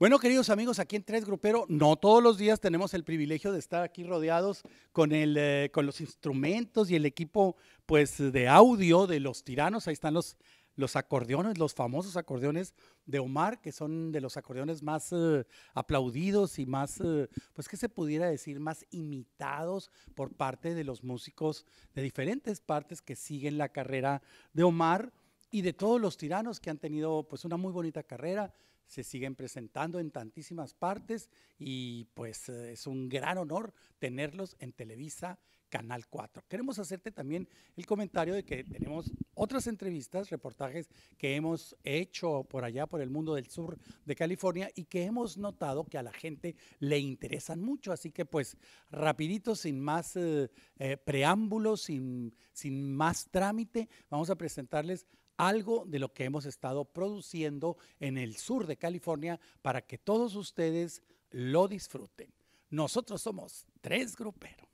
Bueno, queridos amigos, aquí en Tres Grupero, no todos los días tenemos el privilegio de estar aquí rodeados con, el, eh, con los instrumentos y el equipo pues, de audio de los tiranos. Ahí están los, los acordeones, los famosos acordeones de Omar, que son de los acordeones más eh, aplaudidos y más, eh, pues, ¿qué se pudiera decir? Más imitados por parte de los músicos de diferentes partes que siguen la carrera de Omar y de todos los tiranos que han tenido pues una muy bonita carrera se siguen presentando en tantísimas partes y pues eh, es un gran honor tenerlos en Televisa Canal 4. Queremos hacerte también el comentario de que tenemos otras entrevistas, reportajes que hemos hecho por allá, por el mundo del sur de California y que hemos notado que a la gente le interesan mucho. Así que pues rapidito, sin más eh, eh, preámbulos, sin, sin más trámite, vamos a presentarles algo de lo que hemos estado produciendo en el sur de California para que todos ustedes lo disfruten. Nosotros somos tres gruperos.